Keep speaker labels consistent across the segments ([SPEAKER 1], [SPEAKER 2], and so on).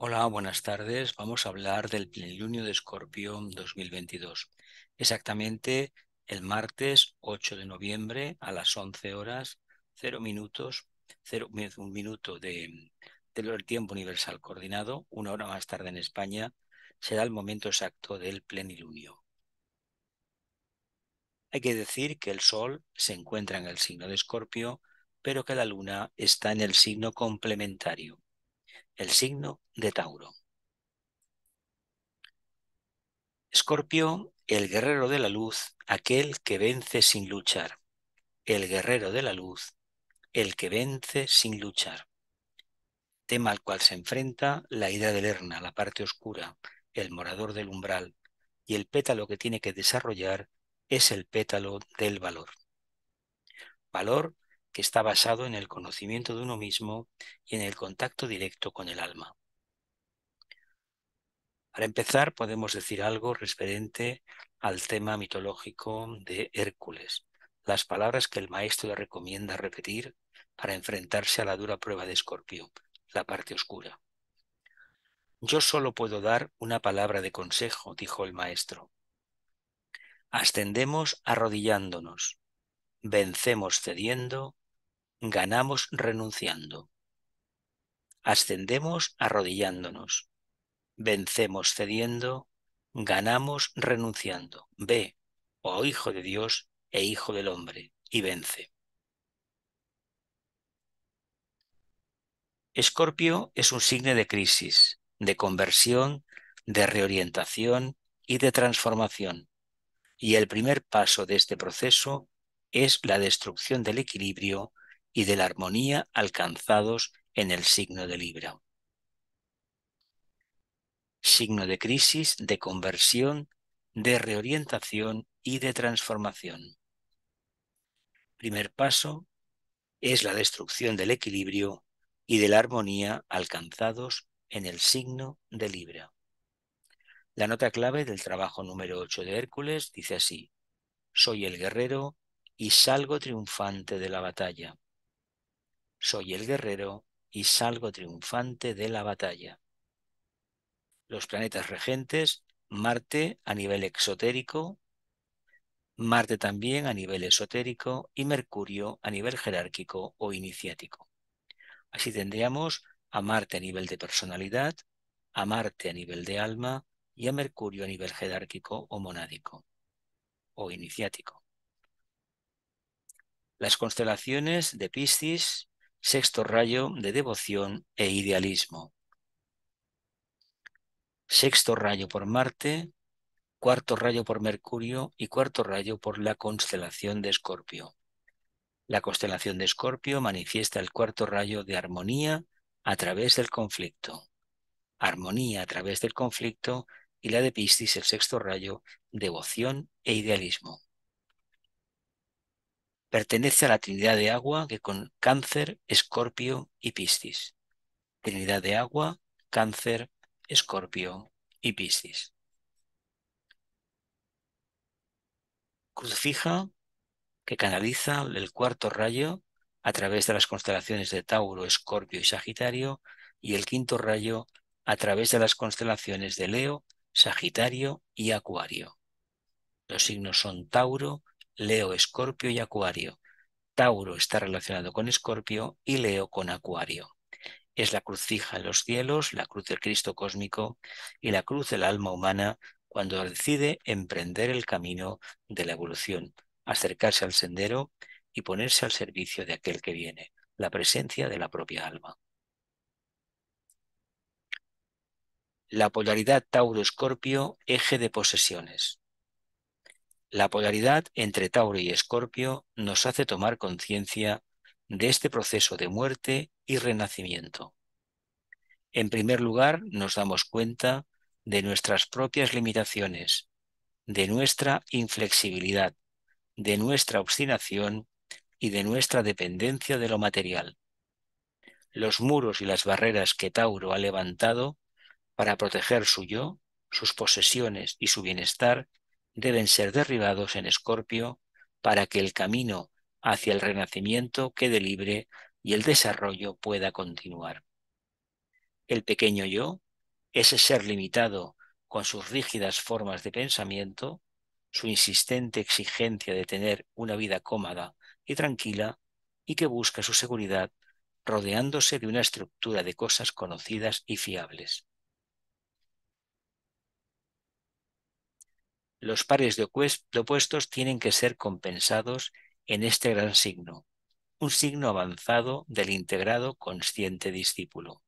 [SPEAKER 1] Hola, buenas tardes. Vamos a hablar del plenilunio de Escorpio 2022. Exactamente el martes 8 de noviembre a las 11 horas 0 minutos, un minuto de, del tiempo universal coordinado, una hora más tarde en España, será el momento exacto del plenilunio. Hay que decir que el Sol se encuentra en el signo de Escorpio, pero que la Luna está en el signo complementario el signo de Tauro. Escorpio, el guerrero de la luz, aquel que vence sin luchar. El guerrero de la luz, el que vence sin luchar. Tema al cual se enfrenta la ira de Lerna, la parte oscura, el morador del umbral, y el pétalo que tiene que desarrollar es el pétalo del valor. Valor que está basado en el conocimiento de uno mismo y en el contacto directo con el alma. Para empezar, podemos decir algo referente al tema mitológico de Hércules, las palabras que el maestro le recomienda repetir para enfrentarse a la dura prueba de Escorpio, la parte oscura. Yo solo puedo dar una palabra de consejo, dijo el maestro. Ascendemos arrodillándonos, vencemos cediendo ganamos renunciando. Ascendemos arrodillándonos. Vencemos cediendo, ganamos renunciando. Ve, oh Hijo de Dios e Hijo del Hombre, y vence. Escorpio es un signo de crisis, de conversión, de reorientación y de transformación. Y el primer paso de este proceso es la destrucción del equilibrio y de la armonía alcanzados en el signo de Libra. Signo de crisis, de conversión, de reorientación y de transformación. Primer paso es la destrucción del equilibrio y de la armonía alcanzados en el signo de Libra. La nota clave del trabajo número 8 de Hércules dice así, soy el guerrero y salgo triunfante de la batalla soy el guerrero y salgo triunfante de la batalla. Los planetas regentes, Marte a nivel exotérico, Marte también a nivel esotérico y Mercurio a nivel jerárquico o iniciático. Así tendríamos a Marte a nivel de personalidad, a Marte a nivel de alma y a Mercurio a nivel jerárquico o monádico o iniciático. Las constelaciones de Piscis, sexto rayo de devoción e idealismo. Sexto rayo por Marte, cuarto rayo por Mercurio y cuarto rayo por la constelación de Escorpio. La constelación de Escorpio manifiesta el cuarto rayo de armonía a través del conflicto. Armonía a través del conflicto y la de Piscis, el sexto rayo, devoción e idealismo. Pertenece a la Trinidad de Agua que con Cáncer, Escorpio y Piscis. Trinidad de Agua, Cáncer, Escorpio y Piscis. Cruz fija que canaliza el cuarto rayo a través de las constelaciones de Tauro, Escorpio y Sagitario y el quinto rayo a través de las constelaciones de Leo, Sagitario y Acuario. Los signos son Tauro, Leo, Escorpio y Acuario. Tauro está relacionado con Escorpio y Leo con Acuario. Es la cruz fija en los cielos, la cruz del Cristo cósmico y la cruz del alma humana cuando decide emprender el camino de la evolución, acercarse al sendero y ponerse al servicio de aquel que viene, la presencia de la propia alma. La polaridad Tauro-Escorpio, eje de posesiones. La polaridad entre Tauro y Escorpio nos hace tomar conciencia de este proceso de muerte y renacimiento. En primer lugar, nos damos cuenta de nuestras propias limitaciones, de nuestra inflexibilidad, de nuestra obstinación y de nuestra dependencia de lo material. Los muros y las barreras que Tauro ha levantado para proteger su yo, sus posesiones y su bienestar deben ser derribados en Escorpio para que el camino hacia el renacimiento quede libre y el desarrollo pueda continuar. El pequeño yo, ese ser limitado con sus rígidas formas de pensamiento, su insistente exigencia de tener una vida cómoda y tranquila y que busca su seguridad rodeándose de una estructura de cosas conocidas y fiables. los pares de opuestos tienen que ser compensados en este gran signo, un signo avanzado del integrado consciente discípulo,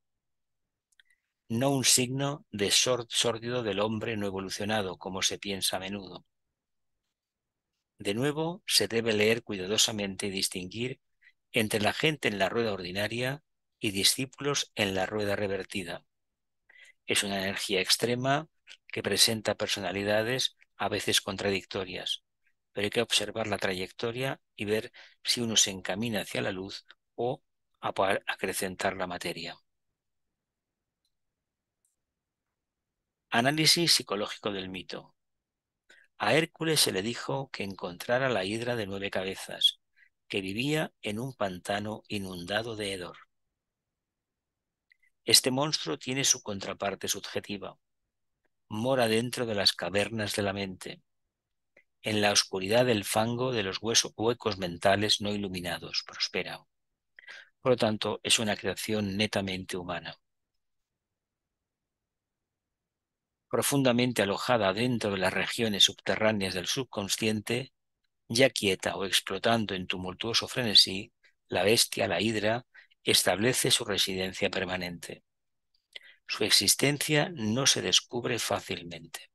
[SPEAKER 1] no un signo de sórdido del hombre no evolucionado, como se piensa a menudo. De nuevo, se debe leer cuidadosamente y distinguir entre la gente en la rueda ordinaria y discípulos en la rueda revertida. Es una energía extrema que presenta personalidades a veces contradictorias, pero hay que observar la trayectoria y ver si uno se encamina hacia la luz o a acrecentar la materia. Análisis psicológico del mito. A Hércules se le dijo que encontrara la hidra de nueve cabezas, que vivía en un pantano inundado de hedor. Este monstruo tiene su contraparte subjetiva, mora dentro de las cavernas de la mente, en la oscuridad del fango de los huesos, huecos mentales no iluminados, prospera. Por lo tanto, es una creación netamente humana. Profundamente alojada dentro de las regiones subterráneas del subconsciente, ya quieta o explotando en tumultuoso frenesí, la bestia, la hidra, establece su residencia permanente. Su existencia no se descubre fácilmente.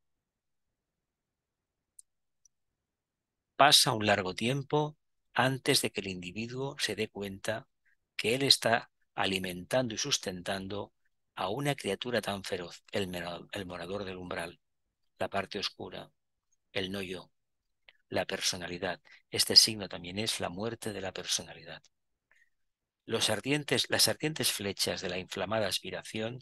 [SPEAKER 1] Pasa un largo tiempo antes de que el individuo se dé cuenta que él está alimentando y sustentando a una criatura tan feroz, el, morador del umbral, la parte oscura, el no yo, la personalidad. Este signo también es la muerte de la personalidad. Los ardientes, las ardientes flechas de la inflamada aspiración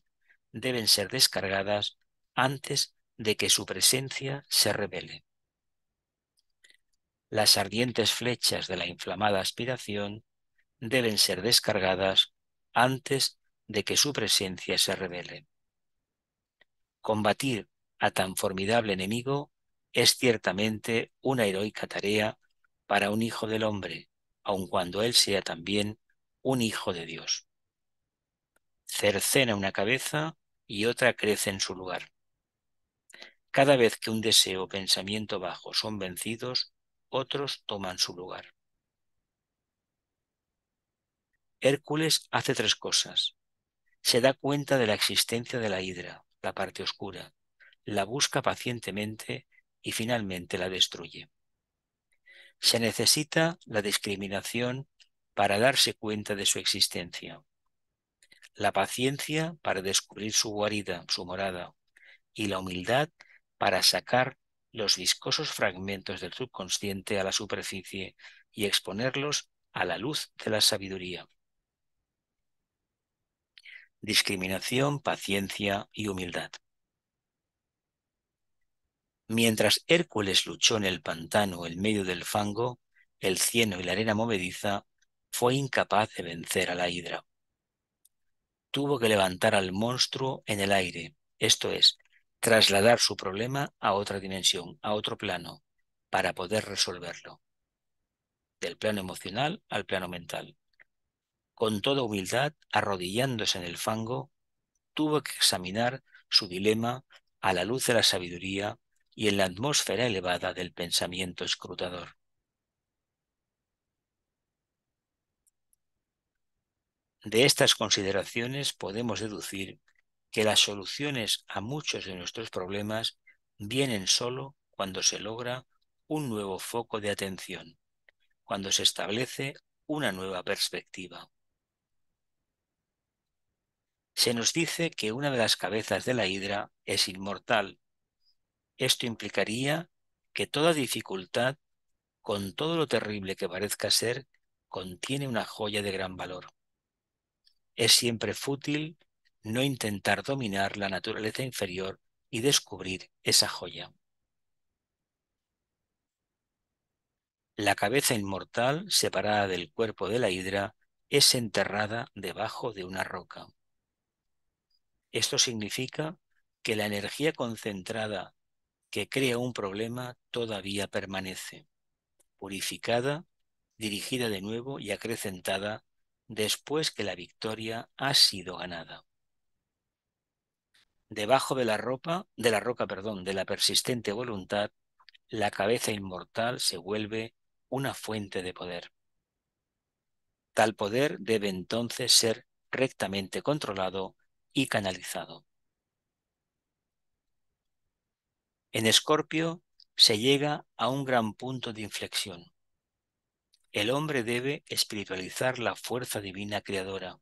[SPEAKER 1] deben ser descargadas antes de que su presencia se revele. Las ardientes flechas de la inflamada aspiración deben ser descargadas antes de que su presencia se revele. Combatir a tan formidable enemigo es ciertamente una heroica tarea para un hijo del hombre, aun cuando él sea también un hijo de Dios. Cercena una cabeza y otra crece en su lugar. Cada vez que un deseo o pensamiento bajo son vencidos, otros toman su lugar. Hércules hace tres cosas. Se da cuenta de la existencia de la hidra, la parte oscura, la busca pacientemente y finalmente la destruye. Se necesita la discriminación para darse cuenta de su existencia la paciencia para descubrir su guarida, su morada, y la humildad para sacar los viscosos fragmentos del subconsciente a la superficie y exponerlos a la luz de la sabiduría. Discriminación, paciencia y humildad. Mientras Hércules luchó en el pantano en medio del fango, el cieno y la arena movediza, fue incapaz de vencer a la hidra tuvo que levantar al monstruo en el aire, esto es, trasladar su problema a otra dimensión, a otro plano, para poder resolverlo, del plano emocional al plano mental. Con toda humildad, arrodillándose en el fango, tuvo que examinar su dilema a la luz de la sabiduría y en la atmósfera elevada del pensamiento escrutador. De estas consideraciones podemos deducir que las soluciones a muchos de nuestros problemas vienen solo cuando se logra un nuevo foco de atención, cuando se establece una nueva perspectiva. Se nos dice que una de las cabezas de la hidra es inmortal. Esto implicaría que toda dificultad, con todo lo terrible que parezca ser, contiene una joya de gran valor. Es siempre fútil no intentar dominar la naturaleza inferior y descubrir esa joya. La cabeza inmortal, separada del cuerpo de la hidra, es enterrada debajo de una roca. Esto significa que la energía concentrada que crea un problema todavía permanece, purificada, dirigida de nuevo y acrecentada después que la victoria ha sido ganada. Debajo de la ropa, de la roca, perdón, de la persistente voluntad, la cabeza inmortal se vuelve una fuente de poder. Tal poder debe entonces ser rectamente controlado y canalizado. En Escorpio se llega a un gran punto de inflexión el hombre debe espiritualizar la fuerza divina creadora,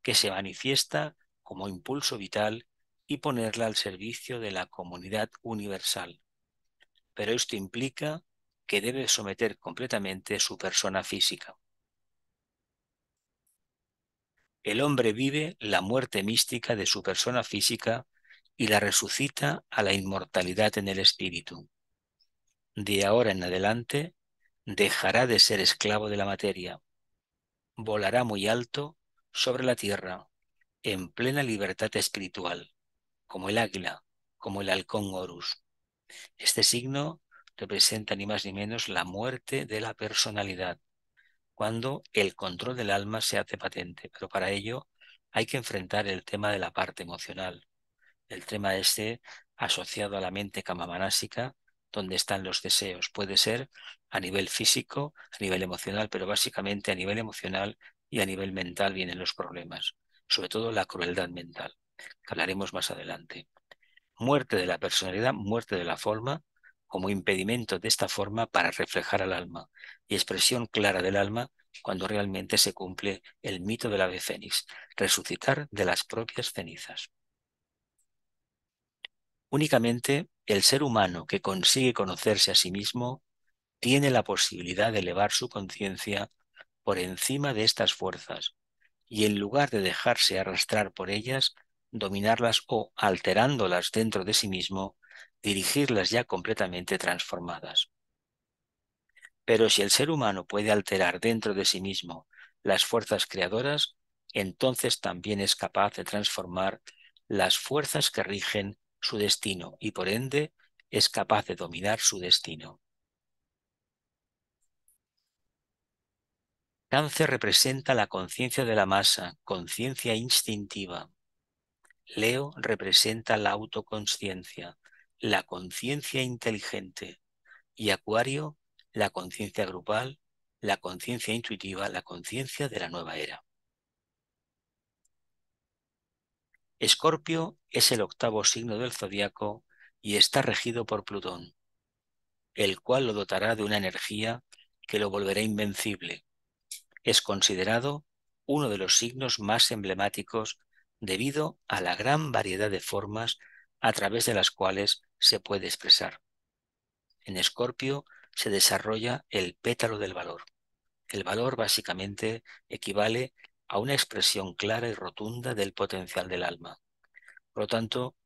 [SPEAKER 1] que se manifiesta como impulso vital y ponerla al servicio de la comunidad universal. Pero esto implica que debe someter completamente su persona física. El hombre vive la muerte mística de su persona física y la resucita a la inmortalidad en el espíritu. De ahora en adelante, dejará de ser esclavo de la materia, volará muy alto sobre la tierra, en plena libertad espiritual, como el águila, como el halcón Horus. Este signo representa ni más ni menos la muerte de la personalidad, cuando el control del alma se hace patente, pero para ello hay que enfrentar el tema de la parte emocional, el tema este asociado a la mente camamanásica, donde están los deseos. Puede ser a nivel físico, a nivel emocional, pero básicamente a nivel emocional y a nivel mental vienen los problemas, sobre todo la crueldad mental, hablaremos más adelante. Muerte de la personalidad, muerte de la forma, como impedimento de esta forma para reflejar al alma y expresión clara del alma cuando realmente se cumple el mito del ave fénix, resucitar de las propias cenizas. Únicamente el ser humano que consigue conocerse a sí mismo tiene la posibilidad de elevar su conciencia por encima de estas fuerzas y en lugar de dejarse arrastrar por ellas, dominarlas o, alterándolas dentro de sí mismo, dirigirlas ya completamente transformadas. Pero si el ser humano puede alterar dentro de sí mismo las fuerzas creadoras, entonces también es capaz de transformar las fuerzas que rigen su destino y por ende es capaz de dominar su destino. Cáncer representa la conciencia de la masa, conciencia instintiva. Leo representa la autoconciencia, la conciencia inteligente. Y Acuario, la conciencia grupal, la conciencia intuitiva, la conciencia de la nueva era. Escorpio es el octavo signo del zodiaco y está regido por Plutón, el cual lo dotará de una energía que lo volverá invencible. Es considerado uno de los signos más emblemáticos debido a la gran variedad de formas a través de las cuales se puede expresar. En Escorpio se desarrolla el pétalo del valor. El valor básicamente equivale a una expresión clara y rotunda del potencial del alma. Por lo tanto,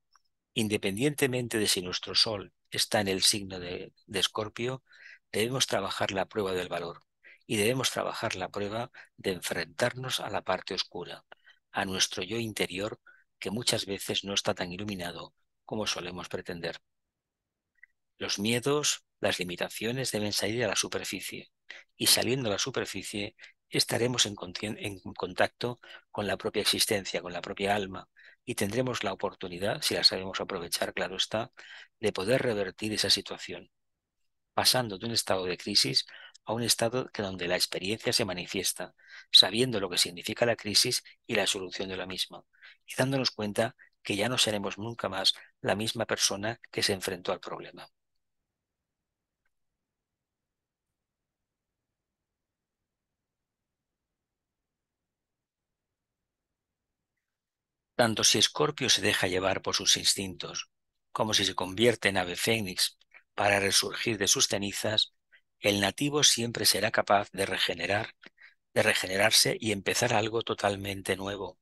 [SPEAKER 1] independientemente de si nuestro Sol está en el signo de Escorpio, debemos trabajar la prueba del valor y debemos trabajar la prueba de enfrentarnos a la parte oscura, a nuestro yo interior que muchas veces no está tan iluminado como solemos pretender. Los miedos, las limitaciones deben salir a la superficie y saliendo a la superficie estaremos en, contacto con la propia existencia, con la propia alma, y tendremos la oportunidad, si la sabemos aprovechar, claro está, de poder revertir esa situación, pasando de un estado de crisis a un estado donde la experiencia se manifiesta, sabiendo lo que significa la crisis y la solución de la misma, y dándonos cuenta que ya no seremos nunca más la misma persona que se enfrentó al problema. tanto si Escorpio se deja llevar por sus instintos, como si se convierte en ave fénix para resurgir de sus cenizas, el nativo siempre será capaz de regenerar, de regenerarse y empezar algo totalmente nuevo.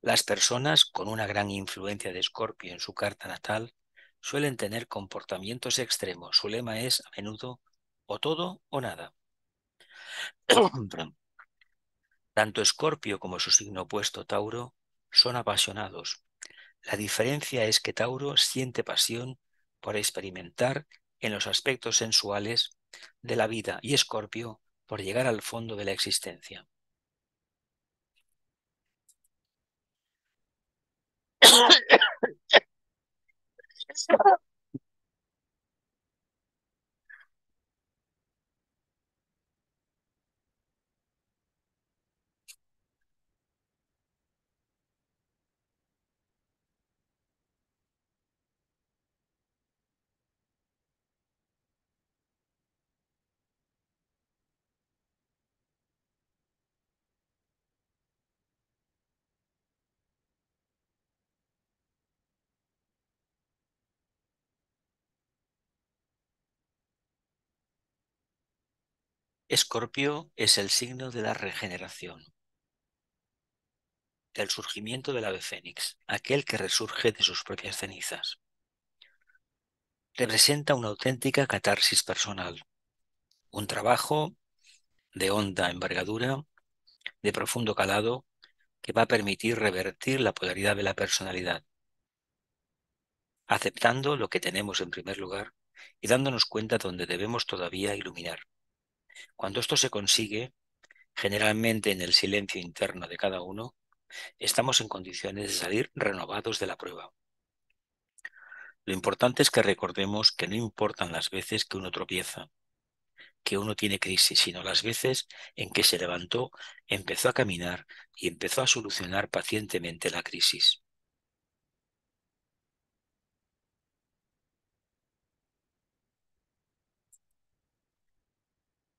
[SPEAKER 1] Las personas con una gran influencia de Escorpio en su carta natal suelen tener comportamientos extremos. Su lema es a menudo o todo o nada. Tanto Escorpio como su signo opuesto Tauro son apasionados. La diferencia es que Tauro siente pasión por experimentar en los aspectos sensuales de la vida y Escorpio por llegar al fondo de la existencia. Escorpio es el signo de la regeneración, del surgimiento del ave fénix, aquel que resurge de sus propias cenizas. Representa una auténtica catarsis personal, un trabajo de honda envergadura, de profundo calado, que va a permitir revertir la polaridad de la personalidad, aceptando lo que tenemos en primer lugar y dándonos cuenta donde debemos todavía iluminar. Cuando esto se consigue, generalmente en el silencio interno de cada uno, estamos en condiciones de salir renovados de la prueba. Lo importante es que recordemos que no importan las veces que uno tropieza, que uno tiene crisis, sino las veces en que se levantó, empezó a caminar y empezó a solucionar pacientemente la crisis.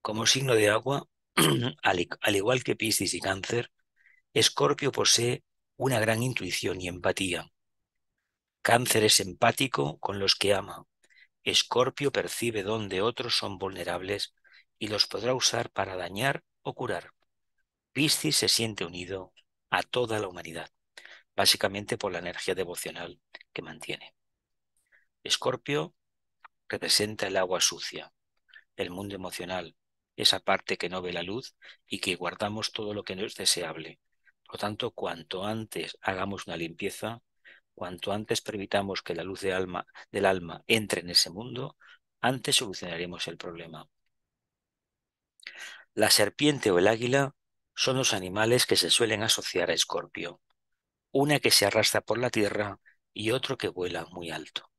[SPEAKER 1] Como signo de agua, al, igual que Piscis y Cáncer, Escorpio posee una gran intuición y empatía. Cáncer es empático con los que ama. Escorpio percibe donde otros son vulnerables y los podrá usar para dañar o curar. Piscis se siente unido a toda la humanidad, básicamente por la energía devocional que mantiene. Escorpio representa el agua sucia, el mundo emocional, esa parte que no ve la luz y que guardamos todo lo que no es deseable. Por lo tanto, cuanto antes hagamos una limpieza, cuanto antes permitamos que la luz del alma entre en ese mundo, antes solucionaremos el problema. La serpiente o el águila son los animales que se suelen asociar a Escorpio, una que se arrastra por la tierra y otro que vuela muy alto.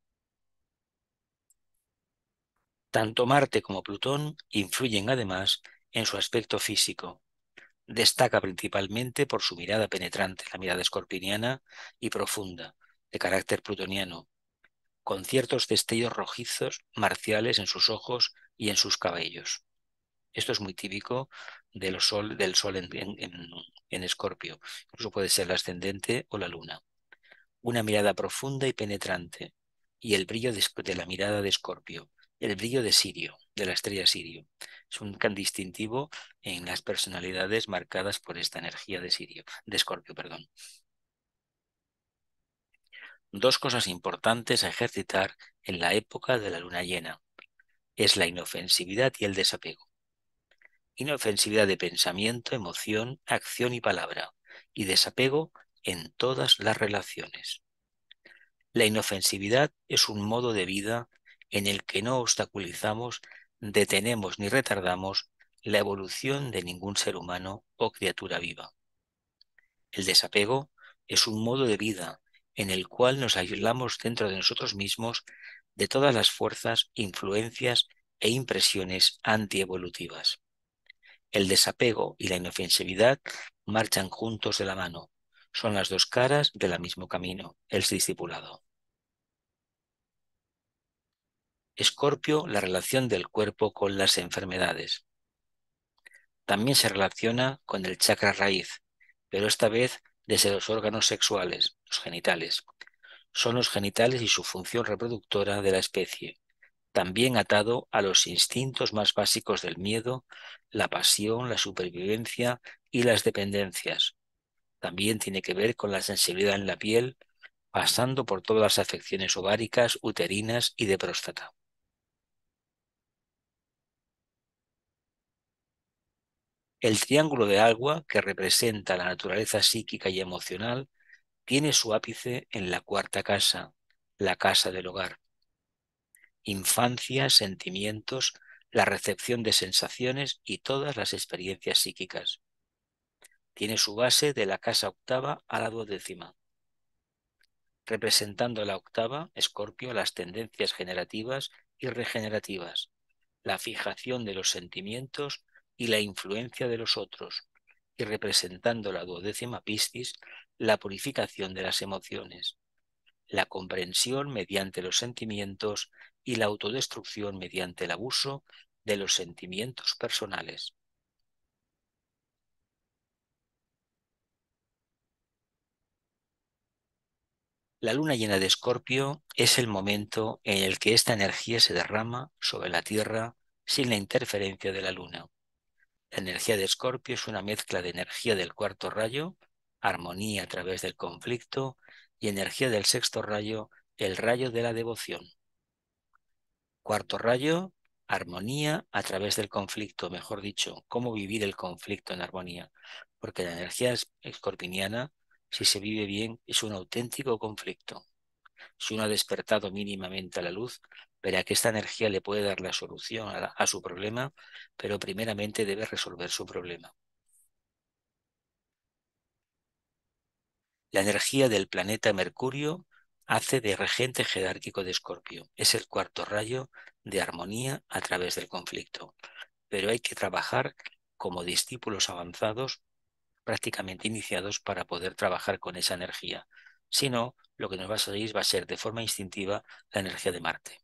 [SPEAKER 1] Tanto Marte como Plutón influyen además en su aspecto físico. Destaca principalmente por su mirada penetrante, la mirada escorpiniana y profunda, de carácter plutoniano, con ciertos destellos rojizos marciales en sus ojos y en sus cabellos. Esto es muy típico del sol, en Escorpio, incluso puede ser el ascendente o la luna. Una mirada profunda y penetrante, y el brillo de la mirada de Escorpio, el brillo de Sirio, de la estrella Sirio. Es un can distintivo en las personalidades marcadas por esta energía de Sirio, de Escorpio, perdón. Dos cosas importantes a ejercitar en la época de la luna llena es la inofensividad y el desapego. Inofensividad de pensamiento, emoción, acción y palabra, y desapego en todas las relaciones. La inofensividad es un modo de vida en el que no obstaculizamos, detenemos ni retardamos la evolución de ningún ser humano o criatura viva. El desapego es un modo de vida en el cual nos aislamos dentro de nosotros mismos de todas las fuerzas, influencias e impresiones antievolutivas. El desapego y la inofensividad marchan juntos de la mano. Son las dos caras del mismo camino, el discipulado. Escorpio la relación del cuerpo con las enfermedades. También se relaciona con el chakra raíz, pero esta vez desde los órganos sexuales, los genitales. Son los genitales y su función reproductora de la especie, también atado a los instintos más básicos del miedo, la pasión, la supervivencia y las dependencias. También tiene que ver con la sensibilidad en la piel, pasando por todas las afecciones ováricas, uterinas y de próstata. El triángulo de agua, que representa la naturaleza psíquica y emocional, tiene su ápice en la cuarta casa, la casa del hogar. Infancia, sentimientos, la recepción de sensaciones y todas las experiencias psíquicas. Tiene su base de la casa octava a la duodécima. Representando la octava, Escorpio, las tendencias generativas y regenerativas, la fijación de los sentimientos, y la influencia de los otros, y representando la duodécima piscis, la purificación de las emociones, la comprensión mediante los sentimientos y la autodestrucción mediante el abuso de los sentimientos personales. La luna llena de escorpio es el momento en el que esta energía se derrama sobre la Tierra sin la interferencia de la luna. La energía de Escorpio es una mezcla de energía del cuarto rayo, armonía a través del conflicto, y energía del sexto rayo, el rayo de la devoción. Cuarto rayo, armonía a través del conflicto, mejor dicho, cómo vivir el conflicto en armonía, porque la energía escorpiniana, si se vive bien, es un auténtico conflicto. Si uno ha despertado mínimamente a la luz, verá que esta energía le puede dar la solución a, su problema, pero primeramente debe resolver su problema. La energía del planeta Mercurio hace de regente jerárquico de Escorpio. Es el cuarto rayo de armonía a través del conflicto. Pero hay que trabajar como discípulos avanzados, prácticamente iniciados, para poder trabajar con esa energía. Si no, lo que nos va a salir va a ser de forma instintiva la energía de Marte.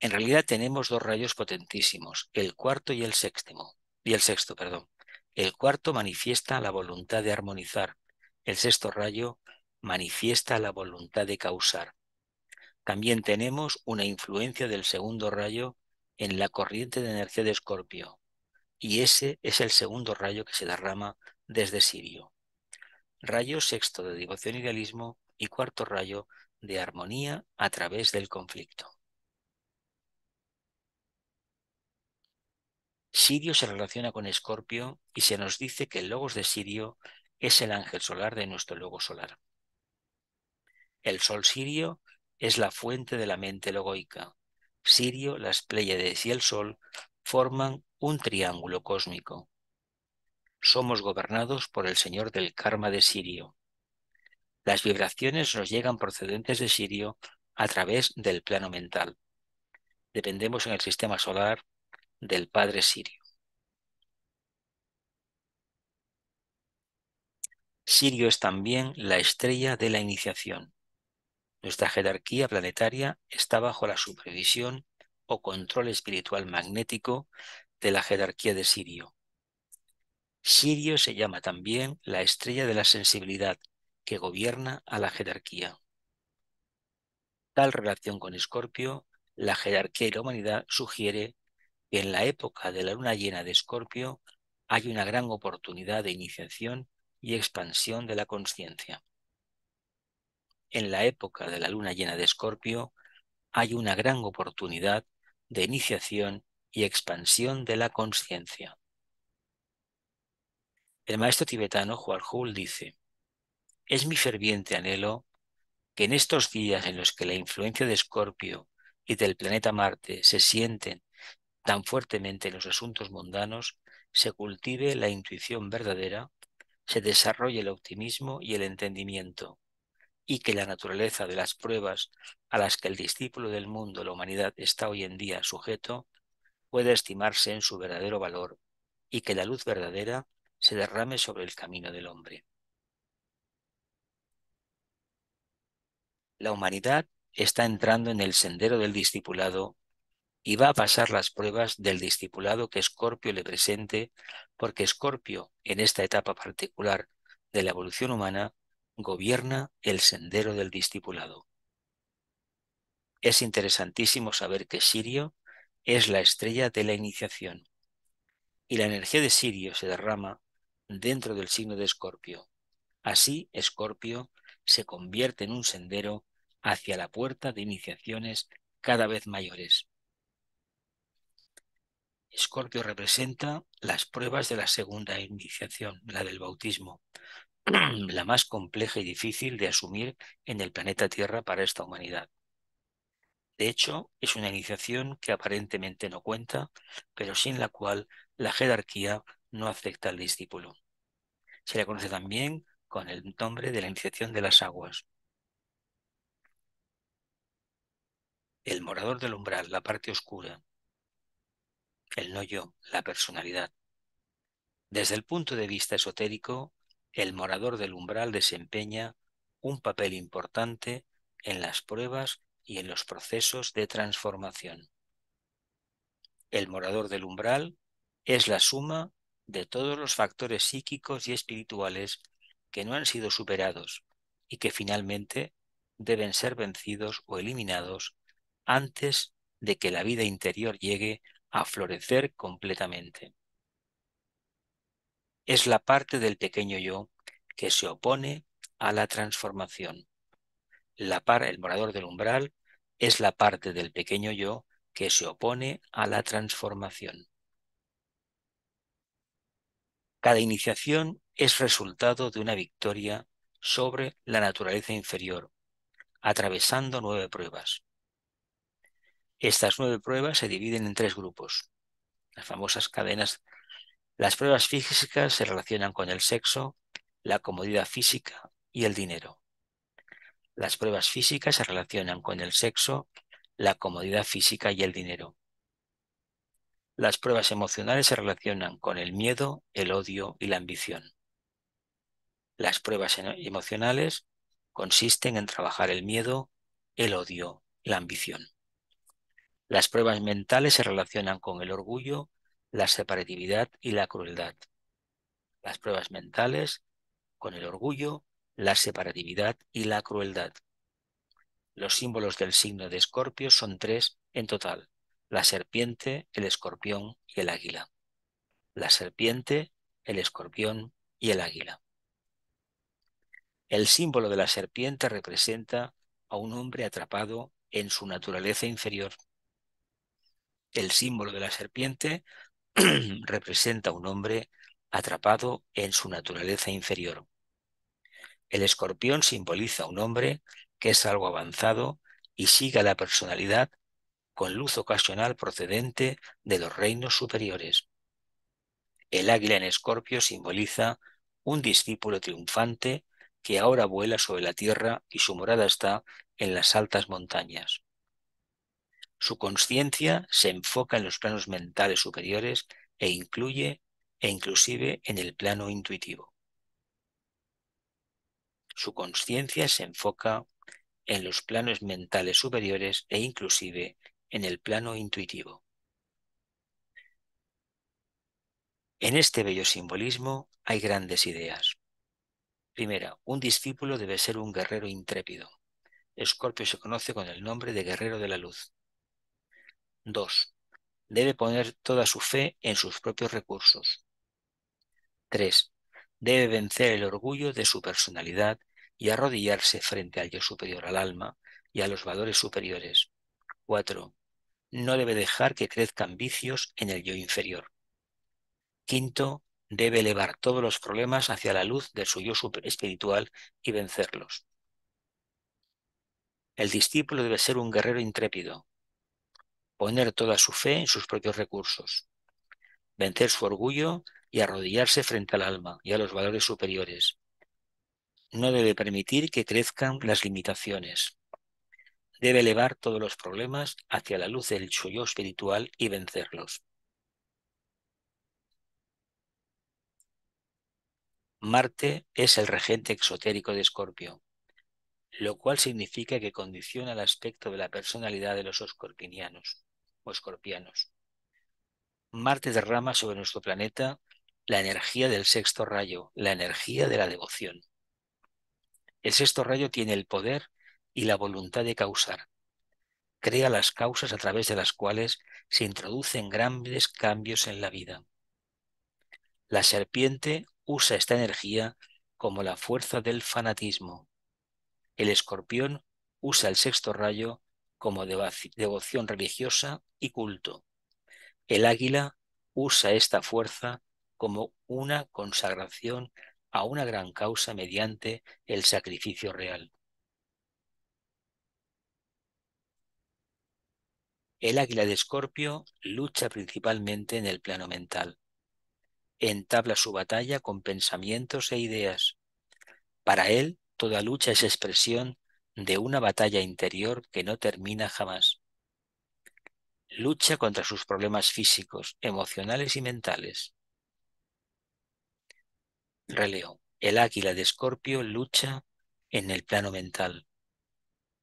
[SPEAKER 1] En realidad tenemos dos rayos potentísimos, el cuarto y el sexto. y el sexto, perdón. El cuarto manifiesta la voluntad de armonizar, el sexto rayo manifiesta la voluntad de causar. También tenemos una influencia del segundo rayo en la corriente de energía de Escorpio, y ese es el segundo rayo que se derrama desde Sirio. Rayo sexto de devoción y idealismo y cuarto rayo de armonía a través del conflicto. Sirio se relaciona con Escorpio y se nos dice que el Logos de Sirio es el ángel solar de nuestro Logo solar. El Sol Sirio es la fuente de la mente logoica. Sirio, las Pléyades y el Sol forman un triángulo cósmico. Somos gobernados por el Señor del Karma de Sirio. Las vibraciones nos llegan procedentes de Sirio a través del plano mental. Dependemos en el sistema solar del padre Sirio. Sirio es también la estrella de la iniciación. Nuestra jerarquía planetaria está bajo la supervisión o control espiritual magnético de la jerarquía de Sirio. Sirio se llama también la estrella de la sensibilidad que gobierna a la jerarquía. Tal relación con Escorpio, la jerarquía y la humanidad sugiere en la época de la luna llena de Escorpio hay una gran oportunidad de iniciación y expansión de la conciencia. En la época de la luna llena de Escorpio hay una gran oportunidad de iniciación y expansión de la conciencia. El maestro tibetano Juan Hul dice, es mi ferviente anhelo que en estos días en los que la influencia de Escorpio y del planeta Marte se sienten tan fuertemente en los asuntos mundanos, se cultive la intuición verdadera, se desarrolle el optimismo y el entendimiento, y que la naturaleza de las pruebas a las que el discípulo del mundo, la humanidad, está hoy en día sujeto, pueda estimarse en su verdadero valor, y que la luz verdadera se derrame sobre el camino del hombre. La humanidad está entrando en el sendero del discipulado y va a pasar las pruebas del discipulado que Escorpio le presente, porque Escorpio, en esta etapa particular de la evolución humana, gobierna el sendero del discipulado. Es interesantísimo saber que Sirio es la estrella de la iniciación y la energía de Sirio se derrama dentro del signo de Escorpio. Así, Escorpio se convierte en un sendero hacia la puerta de iniciaciones cada vez mayores. Escorpio representa las pruebas de la segunda iniciación, la del bautismo, la más compleja y difícil de asumir en el planeta Tierra para esta humanidad. De hecho, es una iniciación que aparentemente no cuenta, pero sin la cual la jerarquía no afecta al discípulo. Se le conoce también con el nombre de la iniciación de las aguas. El morador del umbral, la parte oscura, el no yo, la personalidad. Desde el punto de vista esotérico, el morador del umbral desempeña un papel importante en las pruebas y en los procesos de transformación. El morador del umbral es la suma de todos los factores psíquicos y espirituales que no han sido superados y que finalmente deben ser vencidos o eliminados antes de que la vida interior llegue a florecer completamente. Es la parte del pequeño yo que se opone a la transformación. La par, el morador del umbral es la parte del pequeño yo que se opone a la transformación. Cada iniciación es resultado de una victoria sobre la naturaleza inferior, atravesando nueve pruebas. Estas nueve pruebas se dividen en tres grupos. Las famosas cadenas. Las pruebas físicas se relacionan con el sexo, la comodidad física y el dinero. Las pruebas físicas se relacionan con el sexo, la comodidad física y el dinero. Las pruebas emocionales se relacionan con el miedo, el odio y la ambición. Las pruebas emocionales consisten en trabajar el miedo, el odio la ambición. Las pruebas mentales se relacionan con el orgullo, la separatividad y la crueldad. Las pruebas mentales con el orgullo, la separatividad y la crueldad. Los símbolos del signo de Escorpio son tres en total, la serpiente, el escorpión y el águila. La serpiente, el escorpión y el águila. El símbolo de la serpiente representa a un hombre atrapado en su naturaleza inferior el símbolo de la serpiente representa un hombre atrapado en su naturaleza inferior. El escorpión simboliza un hombre que es algo avanzado y sigue la personalidad con luz ocasional procedente de los reinos superiores. El águila en escorpio simboliza un discípulo triunfante que ahora vuela sobre la tierra y su morada está en las altas montañas. Su conciencia se enfoca en los planos mentales superiores e incluye e inclusive en el plano intuitivo. Su conciencia se enfoca en los planos mentales superiores e inclusive en el plano intuitivo. En este bello simbolismo hay grandes ideas. Primera, un discípulo debe ser un guerrero intrépido. Escorpio se conoce con el nombre de guerrero de la luz. 2. Debe poner toda su fe en sus propios recursos. 3. Debe vencer el orgullo de su personalidad y arrodillarse frente al yo superior al alma y a los valores superiores. 4. No debe dejar que crezcan vicios en el yo inferior. 5. debe elevar todos los problemas hacia la luz de su yo espiritual y vencerlos. El discípulo debe ser un guerrero intrépido, poner toda su fe en sus propios recursos, vencer su orgullo y arrodillarse frente al alma y a los valores superiores. No debe permitir que crezcan las limitaciones. Debe elevar todos los problemas hacia la luz del suyo espiritual y vencerlos. Marte es el regente exotérico de Escorpio, lo cual significa que condiciona el aspecto de la personalidad de los escorpinianos escorpianos. Marte derrama sobre nuestro planeta la energía del sexto rayo, la energía de la devoción. El sexto rayo tiene el poder y la voluntad de causar. Crea las causas a través de las cuales se introducen grandes cambios en la vida. La serpiente usa esta energía como la fuerza del fanatismo. El escorpión usa el sexto rayo como devoción religiosa y culto. El águila usa esta fuerza como una consagración a una gran causa mediante el sacrificio real. El águila de escorpio lucha principalmente en el plano mental. Entabla su batalla con pensamientos e ideas. Para él, toda lucha es expresión de una batalla interior que no termina jamás. Lucha contra sus problemas físicos, emocionales y mentales. Releo. El águila de Escorpio lucha en el plano mental.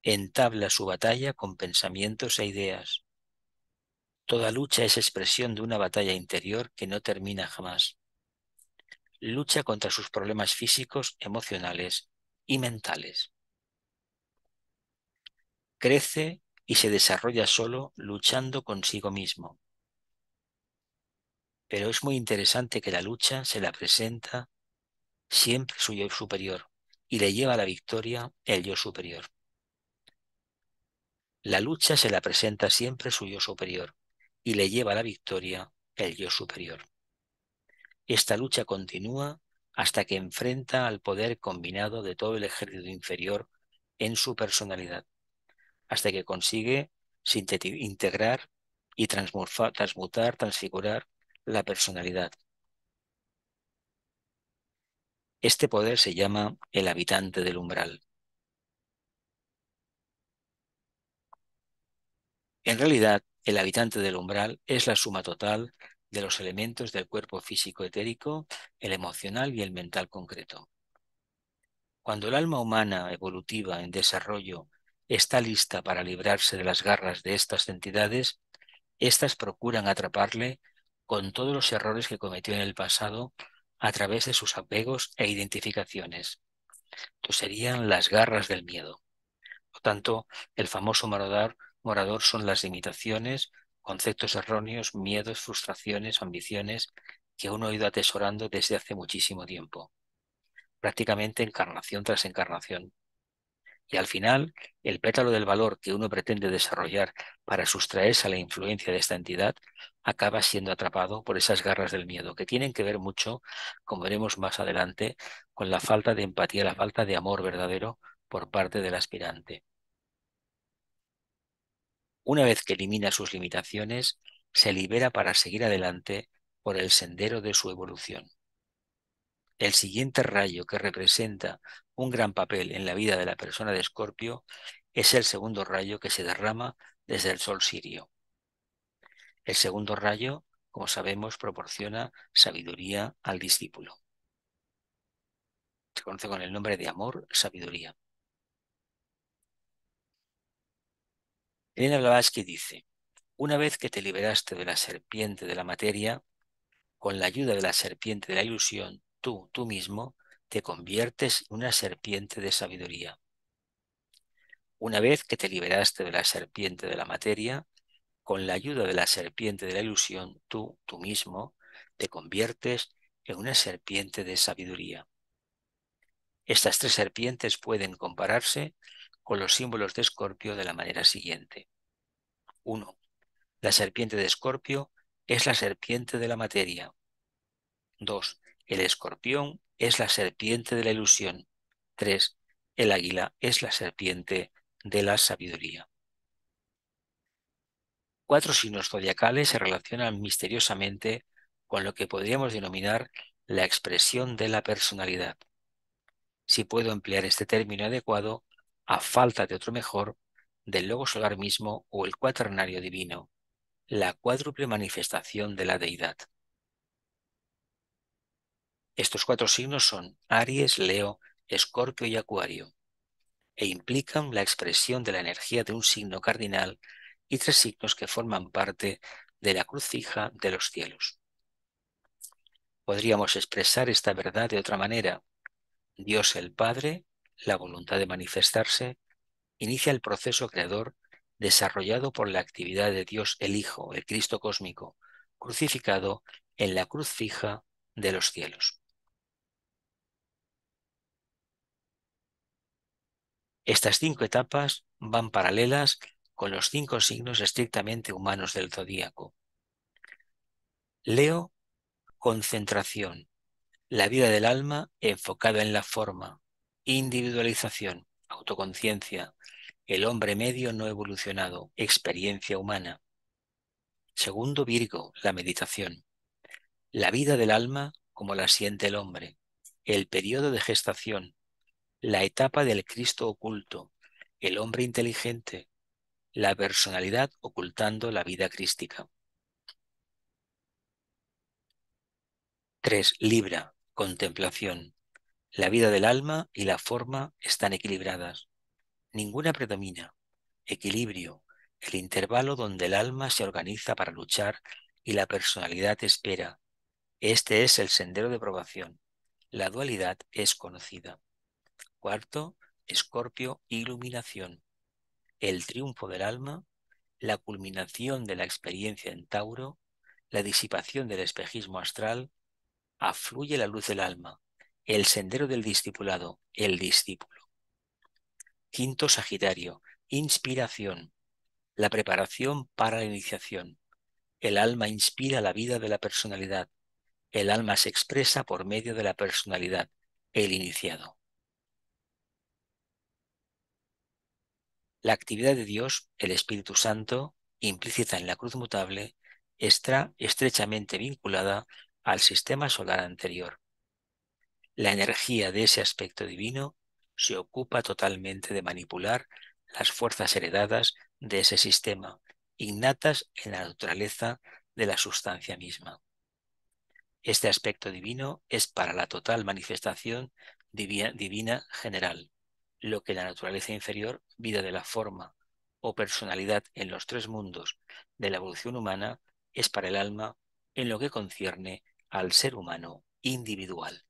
[SPEAKER 1] Entabla su batalla con pensamientos e ideas. Toda lucha es expresión de una batalla interior que no termina jamás. Lucha contra sus problemas físicos, emocionales y mentales crece y se desarrolla solo luchando consigo mismo. Pero es muy interesante que la lucha se la presenta siempre su yo superior y le lleva a la victoria el yo superior. La lucha se la presenta siempre su yo superior y le lleva a la victoria el yo superior. Esta lucha continúa hasta que enfrenta al poder combinado de todo el ejército inferior en su personalidad hasta que consigue integrar y transmutar, transfigurar la personalidad. Este poder se llama el habitante del umbral. En realidad, el habitante del umbral es la suma total de los elementos del cuerpo físico etérico, el emocional y el mental concreto. Cuando el alma humana evolutiva en desarrollo está lista para librarse de las garras de estas entidades, Estas procuran atraparle con todos los errores que cometió en el pasado a través de sus apegos e identificaciones, Estos serían las garras del miedo. Por tanto, el famoso morador, morador son las limitaciones, conceptos erróneos, miedos, frustraciones, ambiciones que uno ha ido atesorando desde hace muchísimo tiempo, prácticamente encarnación tras encarnación. Y al final, el pétalo del valor que uno pretende desarrollar para sustraerse a la influencia de esta entidad acaba siendo atrapado por esas garras del miedo, que tienen que ver mucho, como veremos más adelante, con la falta de empatía, la falta de amor verdadero por parte del aspirante. Una vez que elimina sus limitaciones, se libera para seguir adelante por el sendero de su evolución. El siguiente rayo que representa un gran papel en la vida de la persona de Escorpio es el segundo rayo que se derrama desde el sol sirio. El segundo rayo, como sabemos, proporciona sabiduría al discípulo. Se conoce con el nombre de amor, sabiduría. Elena Blavatsky dice, una vez que te liberaste de la serpiente de la materia, con la ayuda de la serpiente de la ilusión, tú, tú mismo, te conviertes en una serpiente de sabiduría. Una vez que te liberaste de la serpiente de la materia, con la ayuda de la serpiente de la ilusión, tú, tú mismo, te conviertes en una serpiente de sabiduría. Estas tres serpientes pueden compararse con los símbolos de Escorpio de la manera siguiente. 1. La serpiente de Escorpio es la serpiente de la materia. 2. El escorpión es la serpiente de la ilusión. 3. El águila es la serpiente de la sabiduría. Cuatro signos zodiacales se relacionan misteriosamente con lo que podríamos denominar la expresión de la personalidad. Si puedo emplear este término adecuado, a falta de otro mejor, del logo solar mismo o el cuaternario divino, la cuádruple manifestación de la deidad. Estos cuatro signos son Aries, Leo, Escorpio y Acuario, e implican la expresión de la energía de un signo cardinal y tres signos que forman parte de la cruz fija de los cielos. Podríamos expresar esta verdad de otra manera. Dios el Padre, la voluntad de manifestarse, inicia el proceso creador desarrollado por la actividad de Dios el Hijo, el Cristo cósmico, crucificado en la cruz fija de los cielos. Estas cinco etapas van paralelas con los cinco signos estrictamente humanos del zodíaco. Leo, concentración, la vida del alma enfocada en la forma, individualización, autoconciencia, el hombre medio no evolucionado, experiencia humana. Segundo Virgo, la meditación. La vida del alma como la siente el hombre, el periodo de gestación, la etapa del Cristo oculto, el hombre inteligente, la personalidad ocultando la vida crística. 3. Libra, contemplación. La vida del alma y la forma están equilibradas. Ninguna predomina. Equilibrio, el intervalo donde el alma se organiza para luchar y la personalidad espera. Este es el sendero de probación. La dualidad es conocida. Cuarto, escorpio, iluminación. El triunfo del alma, la culminación de la experiencia en Tauro, la disipación del espejismo astral, afluye la luz del alma, el sendero del discipulado, el discípulo. Quinto, Sagitario, inspiración, la preparación para la iniciación. El alma inspira la vida de la personalidad. El alma se expresa por medio de la personalidad, el iniciado. La actividad de Dios, el Espíritu Santo, implícita en la cruz mutable, está estrechamente vinculada al sistema solar anterior. La energía de ese aspecto divino se ocupa totalmente de manipular las fuerzas heredadas de ese sistema, innatas en la naturaleza de la sustancia misma. Este aspecto divino es para la total manifestación divina, general lo que la naturaleza inferior, vida de la forma o personalidad en los tres mundos de la evolución humana, es para el alma en lo que concierne al ser humano individual.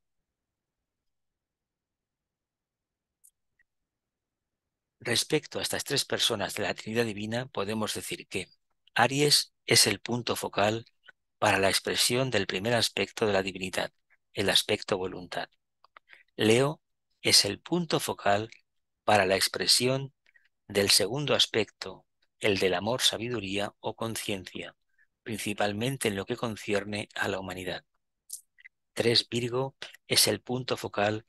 [SPEAKER 1] Respecto a estas tres personas de la Trinidad Divina, podemos decir que Aries es el punto focal para la expresión del primer aspecto de la divinidad, el aspecto voluntad. Leo es el punto focal para la expresión del segundo aspecto, el del amor, sabiduría o conciencia, principalmente en lo que concierne a la humanidad. 3 Virgo es el punto focal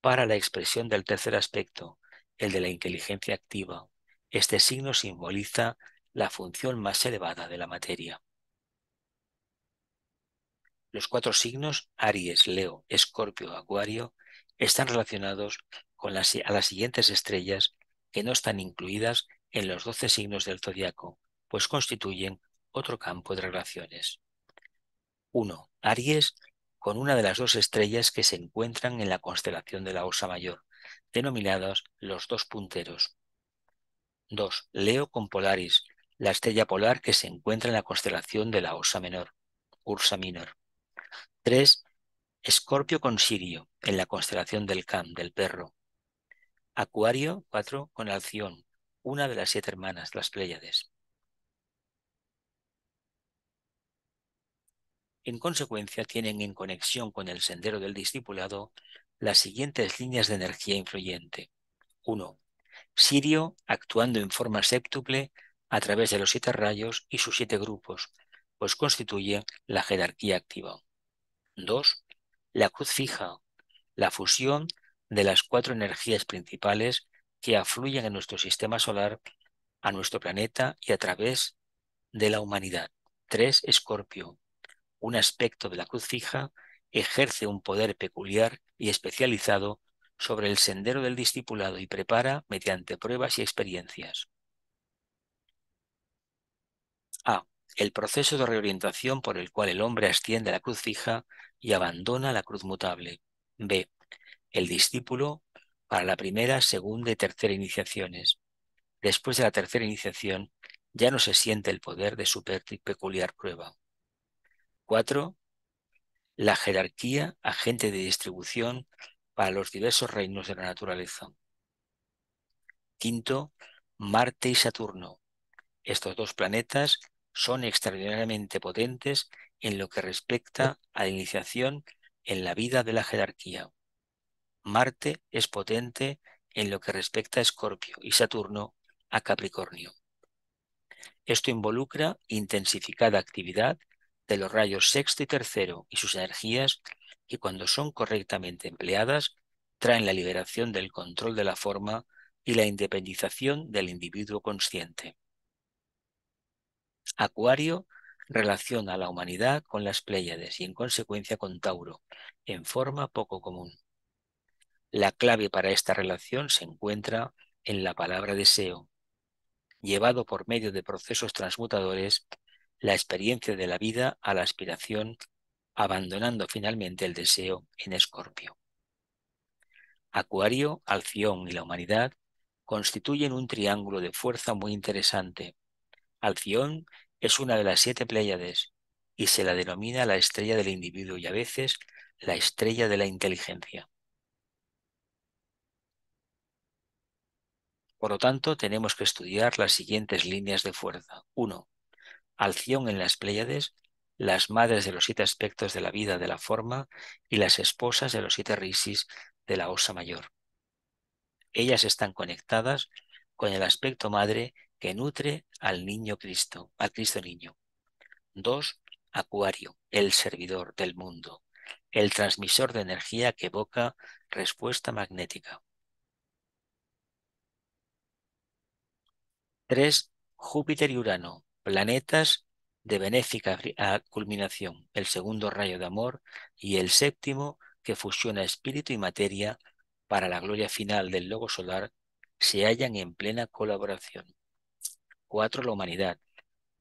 [SPEAKER 1] para la expresión del tercer aspecto, el de la inteligencia activa. Este signo simboliza la función más elevada de la materia. Los cuatro signos Aries, Leo, Escorpio, Acuario están relacionados con las, a las siguientes estrellas que no están incluidas en los doce signos del zodiaco, pues constituyen otro campo de relaciones. 1. Aries, con una de las dos estrellas que se encuentran en la constelación de la Osa Mayor, denominadas los dos punteros. 2. Leo con Polaris, la estrella polar que se encuentra en la constelación de la Osa Menor, Ursa Minor. 3. Escorpio con Sirio, en la constelación del Cam, del perro. Acuario 4 con Alción, una de las siete hermanas, las Pléyades. En consecuencia, tienen en conexión con el sendero del discipulado las siguientes líneas de energía influyente. 1. Sirio actuando en forma séptuple a través de los siete rayos y sus siete grupos, pues constituye la jerarquía activa. 2 la cruz fija, la fusión de las cuatro energías principales que afluyen en nuestro sistema solar, a nuestro planeta y a través de la humanidad. 3. Escorpio. Un aspecto de la cruz fija ejerce un poder peculiar y especializado sobre el sendero del discipulado y prepara mediante pruebas y experiencias. A. El proceso de reorientación por el cual el hombre asciende a la cruz fija y abandona la cruz mutable. B. El discípulo para la primera, segunda y tercera iniciaciones. Después de la tercera iniciación ya no se siente el poder de su peculiar prueba. 4. La jerarquía agente de distribución para los diversos reinos de la naturaleza. Quinto, Marte y Saturno. Estos dos planetas son extraordinariamente potentes en lo que respecta a la iniciación en la vida de la jerarquía. Marte es potente en lo que respecta a Escorpio y Saturno a Capricornio. Esto involucra intensificada actividad de los rayos sexto y tercero y sus energías que cuando son correctamente empleadas traen la liberación del control de la forma y la independización del individuo consciente. Acuario relaciona a la humanidad con las Pléyades y en consecuencia con Tauro, en forma poco común. La clave para esta relación se encuentra en la palabra deseo. Llevado por medio de procesos transmutadores, la experiencia de la vida a la aspiración, abandonando finalmente el deseo en Escorpio. Acuario, Alción y la humanidad constituyen un triángulo de fuerza muy interesante. Alción es una de las siete Pléyades y se la denomina la estrella del individuo y a veces la estrella de la inteligencia. Por lo tanto, tenemos que estudiar las siguientes líneas de fuerza. 1. Alción en las Pléyades, las madres de los siete aspectos de la vida de la forma y las esposas de los siete risis de la osa mayor. Ellas están conectadas con el aspecto madre que nutre al niño Cristo, al Cristo niño. 2. Acuario, el servidor del mundo, el transmisor de energía que evoca respuesta magnética. 3. Júpiter y Urano, planetas de benéfica ah, culminación, el segundo rayo de amor y el séptimo que fusiona espíritu y materia para la gloria final del logo solar, se hallan en plena colaboración. Cuatro, la humanidad,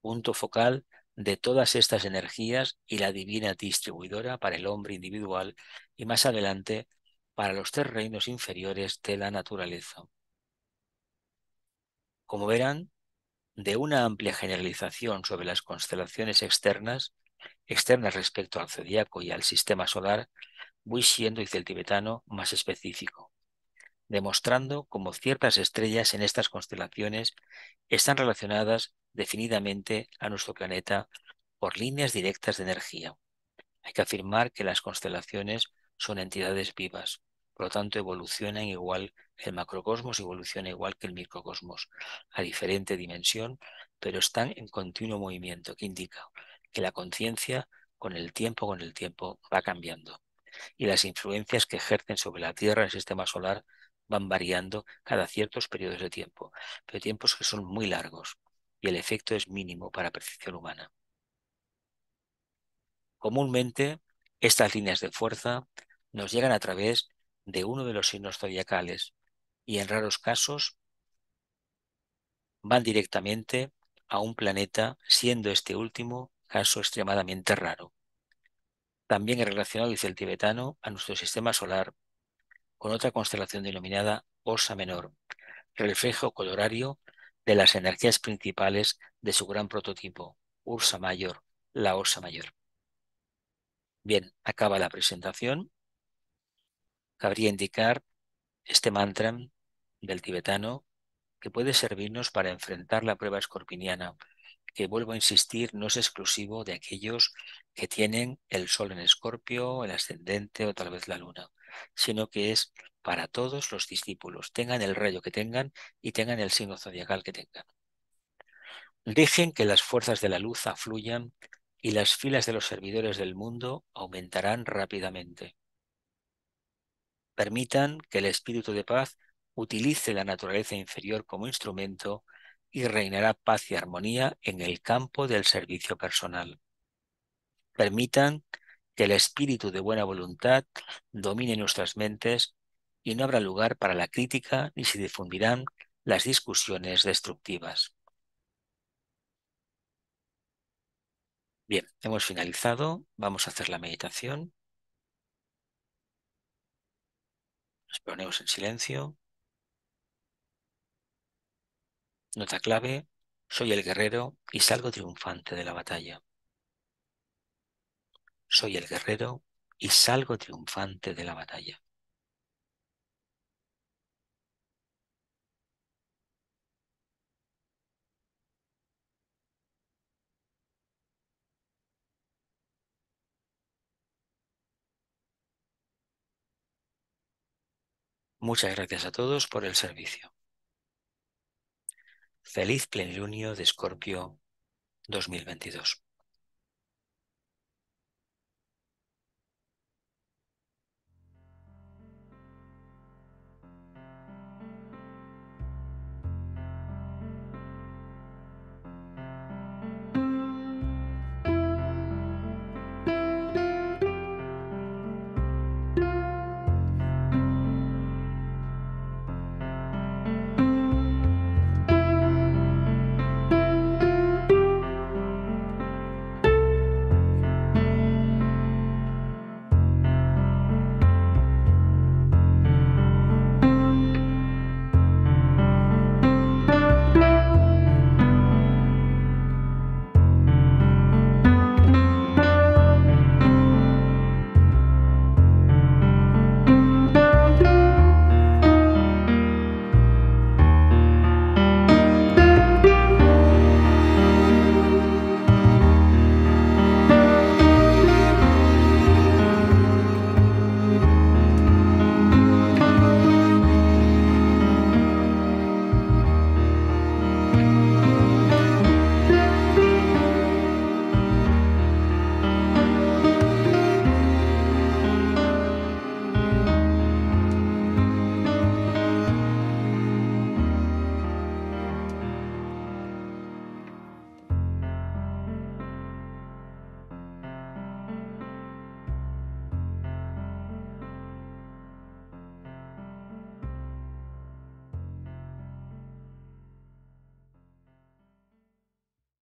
[SPEAKER 1] punto focal de todas estas energías y la divina distribuidora para el hombre individual y más adelante para los tres reinos inferiores de la naturaleza. Como verán, de una amplia generalización sobre las constelaciones externas, externas respecto al zodiaco y al sistema solar, voy siendo, dice el tibetano, más específico demostrando cómo ciertas estrellas en estas constelaciones están relacionadas definidamente a nuestro planeta por líneas directas de energía. Hay que afirmar que las constelaciones son entidades vivas, por lo tanto evolucionan igual, el macrocosmos evoluciona igual que el microcosmos, a diferente dimensión, pero están en continuo movimiento, que indica que la conciencia con el tiempo, con el tiempo, va cambiando. Y las influencias que ejercen sobre la Tierra, el sistema solar, van variando cada ciertos periodos de tiempo, pero tiempos que son muy largos y el efecto es mínimo para percepción humana. Comúnmente, estas líneas de fuerza nos llegan a través de uno de los signos zodiacales y en raros casos van directamente a un planeta, siendo este último caso extremadamente raro. También es relacionado, dice el tibetano, a nuestro sistema solar con otra constelación denominada Osa Menor, reflejo colorario de las energías principales de su gran prototipo, Ursa Mayor, la Osa Mayor. Bien, acaba la presentación. Cabría indicar este mantra del tibetano que puede servirnos para enfrentar la prueba escorpiniana, que vuelvo a insistir, no es exclusivo de aquellos que tienen el sol en escorpio, el ascendente o tal vez la luna sino que es para todos los discípulos, tengan el rayo que tengan y tengan el signo zodiacal que tengan. Dejen que las fuerzas de la luz afluyan y las filas de los servidores del mundo aumentarán rápidamente. Permitan que el espíritu de paz utilice la naturaleza inferior como instrumento y reinará paz y armonía en el campo del servicio personal. Permitan que el espíritu de buena voluntad domine nuestras mentes y no habrá lugar para la crítica ni se difundirán las discusiones destructivas. Bien, hemos finalizado. Vamos a hacer la meditación. Nos ponemos en silencio. Nota clave, soy el guerrero y salgo triunfante de la batalla soy el guerrero y salgo triunfante de la batalla. Muchas gracias a todos por el servicio. Feliz plenilunio de Escorpio 2022.